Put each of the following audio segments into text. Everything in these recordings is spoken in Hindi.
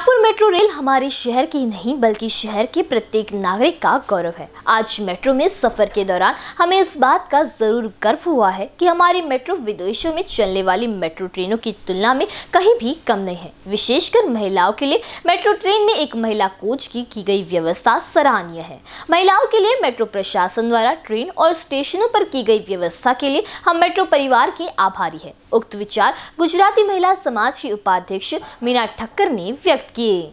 नागपुर मेट्रो रेल हमारे शहर की नहीं बल्कि शहर के प्रत्येक नागरिक का गौरव है आज मेट्रो में सफर के दौरान हमें इस बात का जरूर गर्व हुआ है कि हमारी मेट्रो विदेशों में चलने वाली मेट्रो ट्रेनों की तुलना में कहीं भी कम नहीं है विशेषकर महिलाओं के लिए मेट्रो ट्रेन में एक महिला कोच की की गई व्यवस्था सराहनीय है महिलाओं के लिए मेट्रो प्रशासन द्वारा ट्रेन और स्टेशनों पर की गई व्यवस्था के लिए हम मेट्रो परिवार के आभारी है उक्त विचार गुजराती महिला समाज की उपाध्यक्ष मीना ठक्कर ने व्यक्त किए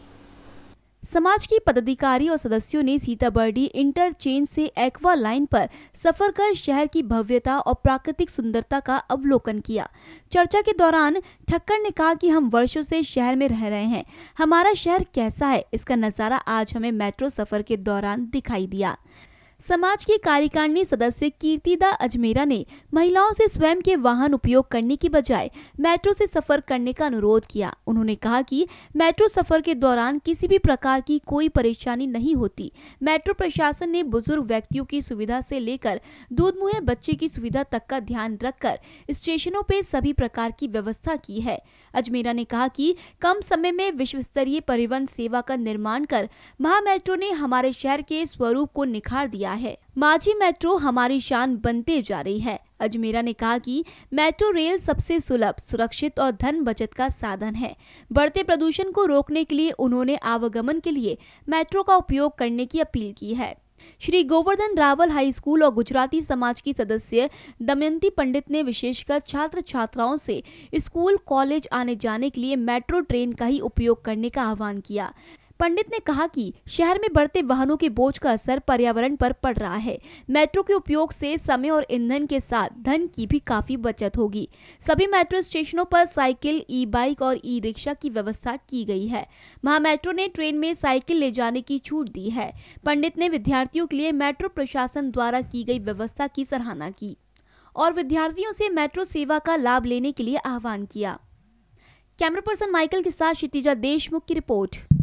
समाज के पदाधिकारी और सदस्यों ने सीताबर्डी इंटरचेंज से एक्वा लाइन पर सफर कर शहर की भव्यता और प्राकृतिक सुंदरता का अवलोकन किया चर्चा के दौरान ठक्कर ने कहा कि हम वर्षों से शहर में रह रहे हैं हमारा शहर कैसा है इसका नज़ारा आज हमें मेट्रो सफर के दौरान दिखाई दिया समाज की कार्यकारिणी सदस्य कीर्तिदा अजमेरा ने महिलाओं से स्वयं के वाहन उपयोग करने की बजाय मेट्रो से सफर करने का अनुरोध किया उन्होंने कहा कि मेट्रो सफर के दौरान किसी भी प्रकार की कोई परेशानी नहीं होती मेट्रो प्रशासन ने बुजुर्ग व्यक्तियों की सुविधा से लेकर दूध मुहे बच्चे की सुविधा तक का ध्यान रखकर स्टेशनों पर सभी प्रकार की व्यवस्था की है अजमेरा ने कहा की कम समय में विश्व स्तरीय परिवहन सेवा का निर्माण कर महा मेट्रो ने हमारे शहर के स्वरूप को निखार दिया किया है माझी मेट्रो हमारी शान बनते जा रही है अजमेरा ने कहा कि मेट्रो रेल सबसे सुलभ सुरक्षित और धन बचत का साधन है बढ़ते प्रदूषण को रोकने के लिए उन्होंने आवागमन के लिए मेट्रो का उपयोग करने की अपील की है श्री गोवर्धन रावल हाई स्कूल और गुजराती समाज की सदस्य दमयंती पंडित ने विशेषकर छात्र छात्राओं से स्कूल कॉलेज आने जाने के लिए मेट्रो ट्रेन का ही उपयोग करने का आह्वान किया पंडित ने कहा कि शहर में बढ़ते वाहनों के बोझ का असर पर्यावरण पर पड़ रहा है मेट्रो के उपयोग से समय और ईंधन के साथ धन की भी काफी बचत होगी सभी मेट्रो स्टेशनों पर साइकिल ई बाइक और ई रिक्शा की व्यवस्था की गई है महा मेट्रो ने ट्रेन में साइकिल ले जाने की छूट दी है पंडित ने विद्यार्थियों के लिए मेट्रो प्रशासन द्वारा की गई व्यवस्था की सराहना की और विद्यार्थियों से मेट्रो सेवा का लाभ लेने के लिए आह्वान किया कैमरा पर्सन माइकल के साथ क्षितिजा देशमुख की रिपोर्ट